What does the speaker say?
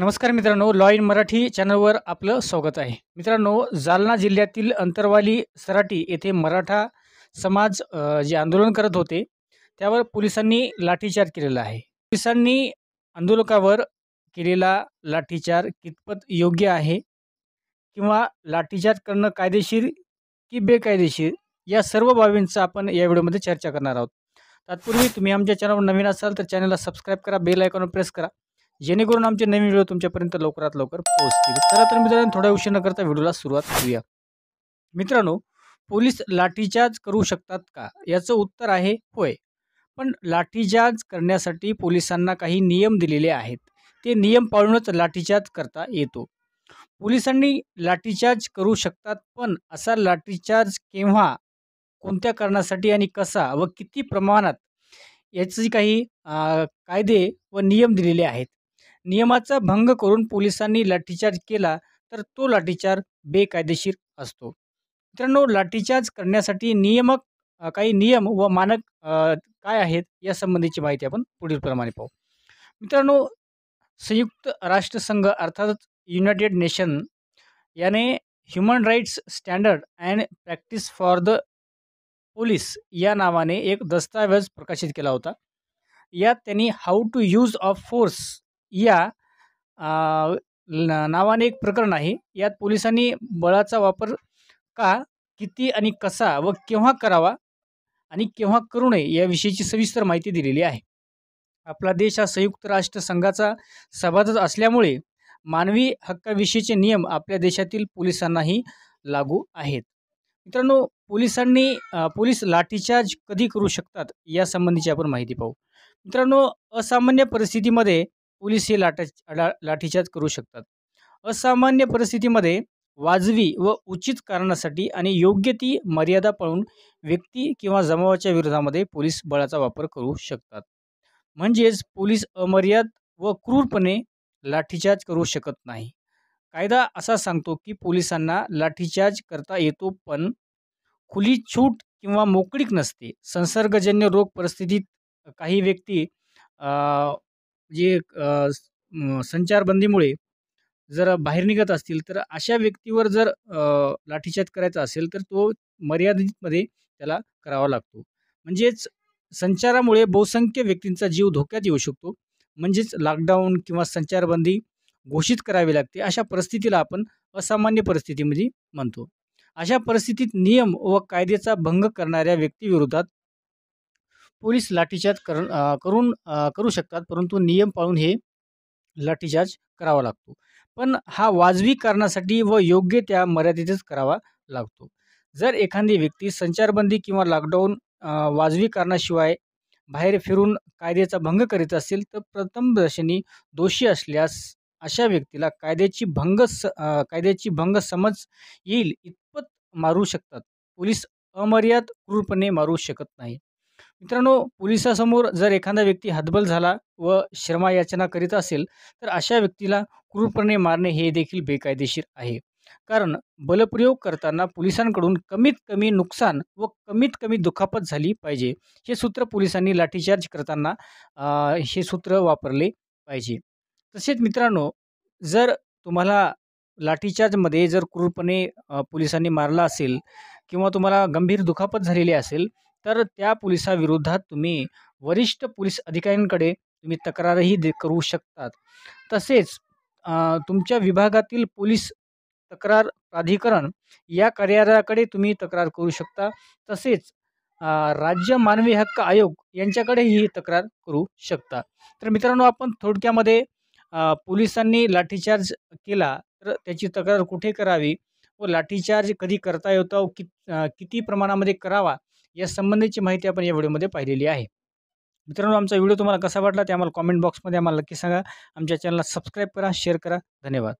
नमस्कार मित्रांनो law in Marathi चॅनलवर आपलं स्वागत आहे मित्रांनो जालना जिल्ह्यातील अंतरवाली सराटी येथे मराठा समाज जे आंदोलन करत होते त्यावर पोलिसांनी लाठीचार केलेला आहे पोलिसांनी आंदोलकावर केलेला लाठीचार कितपत योग्य आहे किंवा लाठीचार करणं कायदेशीर की बेकायदेशीर या सर्व बाबींचा आपण या व्हिडिओमध्ये चर्चा करणार आहोत तत्पूर्वी तुम्ही आमच्या चॅनलवर नवीन असाल तर चॅनलला सबस्क्राईब करा बेल आयकॉनवर प्रेस करा जेणेकरून आमचे नवीन व्हिडिओ तुमच्यापर्यंत लवकरात लवकर पोहोचतील तर तर मित्रांनो थोड्या उशीर न करता व्हिडिओला सुरुवात करूया मित्रांनो पोलीस लाठीचार्ज करू शकतात का याचं उत्तर आहे होय पण लाठीचार्ज करण्यासाठी पोलिसांना काही नियम दिलेले आहेत ते नियम पाळूनच लाठीचार्ज करता येतो पोलिसांनी लाठीचार्ज करू शकतात पण असा लाठीचार्ज केव्हा कोणत्या कारणासाठी आणि कसा व किती प्रमाणात याची काही कायदे व नियम दिलेले आहेत नियमाचा भंग करून पोलिसांनी लाठीचार्ज केला तर तो लाठीचार्ज बेकायदेशीर असतो मित्रांनो लाठीचार्ज करण्यासाठी नियमक काही नियम व मानक काय आहेत यासंबंधीची माहिती आपण पुढील प्रमाणे पाहू मित्रांनो संयुक्त राष्ट्रसंघ अर्थातच युनायटेड नेशन याने human rights standard and practice for the police या नावाने एक दस्तावेज प्रकाशित केला होता यात त्यांनी how to use of force या नावाने एक प्रकरण आहे यात पोलिसांनी बळाचा वापर का किती आणि कसा व केव्हा करावा आणि केव्हा करू नये याविषयीची सविस्तर माहिती दिलेली आहे आपला देश हा संयुक्त राष्ट्र संघाचा सभासद असल्यामुळे मानवी हक्काविषयीचे नियम आपल्या देशातील पोलिसांनाही लागू आहेत मित्रांनो पोलिसांनी पोलीस लाठीचार्ज कधी करू शकतात यासंबंधीची आपण माहिती पाहू मित्रांनो असामान्य परिस्थितीमध्ये पोलीस हे लाटा लाठीचार्ज करू शकतात असामान्य परिस्थितीमध्ये वाजवी व उचित कारणासाठी आणि योग्य ती मर्यादा पाळून व्यक्ती किंवा जमावाच्या विरोधामध्ये पोलीस बळाचा वापर करू शकतात म्हणजेच पोलीस अमर्याद व क्रूरपणे लाठीचार्ज करू शकत नाही कायदा असा सांगतो की पोलिसांना लाठीचार्ज करता येतो पण खुली छूट किंवा मोकळीक नसते संसर्गजन्य रोग परिस्थितीत काही व्यक्ती जे संचारबंदीमुळे जर बाहेर निघत असतील तर अशा व्यक्तीवर जर लाठीचार्ज करायचा असेल तर तो मर्यादितमध्ये त्याला करावा लागतो म्हणजेच संचारामुळे बहुसंख्य व्यक्तींचा जीव धोक्यात येऊ शकतो म्हणजेच लॉकडाऊन किंवा संचारबंदी घोषित करावी लागते अशा परिस्थितीला आपण असामान्य परिस्थितीमध्ये म्हणतो अशा परिस्थितीत नियम व कायद्याचा भंग करणाऱ्या व्यक्तीविरोधात पोलीस लाठीचार्ज करून करू शकतात परंतु नियम पाळून हे लाठीचार्ज करावा लागतो पण हा वाजवी कारणासाठी व योग्य त्या मर्यादितच करावा लागतो जर एखादी व्यक्ती संचारबंदी किंवा लॉकडाऊन वाजवी कारणाशिवाय बाहेर फिरून कायद्याचा भंग करीत असेल तर प्रथम दर्शनी दोषी असल्यास अशा व्यक्तीला कायद्याची भंग स कायद्याची भंग समज येईल इतपत मारू शकतात पोलीस अमर्याद क्रूरपणे मारू शकत नाही मित्रांनो पोलिसासमोर जर एखादा व्यक्ती हतबल झाला व श्रमायाचना करीत असेल तर अशा व्यक्तीला क्रूरपणे मारणे हे देखील बेकायदेशीर आहे कारण बलप्रयोग करताना पोलिसांकडून कमीत कमी नुकसान व कमीत कमी दुखापत झाली पाहिजे हे सूत्र पोलिसांनी लाठीचार्ज करताना हे सूत्र वापरले पाहिजे तसेच मित्रांनो जर तुम्हाला लाठीचार्जमध्ये जर क्रूरपणे पोलिसांनी मारला असेल किंवा तुम्हाला गंभीर दुखापत झालेली असेल तर त्या पोलिसाविरोधात तुम्ही वरिष्ठ पोलीस अधिकाऱ्यांकडे तुम्ही तक्रारही दे करू शकतात तसेच तुमच्या विभागातील पोलीस तक्रार प्राधिकरण या कार्यालयाकडे तुम्ही तक्रार करू शकता तसेच राज्य मानवी हक्क आयोग यांच्याकडेही तक्रार करू शकता तर मित्रांनो आपण थोडक्यामध्ये पोलिसांनी लाठीचार्ज केला तर त्याची तक्रार कुठे करावी व लाठीचार्ज कधी करता येतो कि किती प्रमाणामध्ये करावा या संबंधीची माहिती आपण या व्हिडिओमध्ये पाहिलेली आहे मित्रांनो आमचा व्हिडिओ तुम्हाला कसा वाटला ते आम्हाला कॉमेंट बॉक्समध्ये आम्हाला नक्की सांगा आमच्या चॅनलला सबस्क्राईब करा शेअर करा धन्यवाद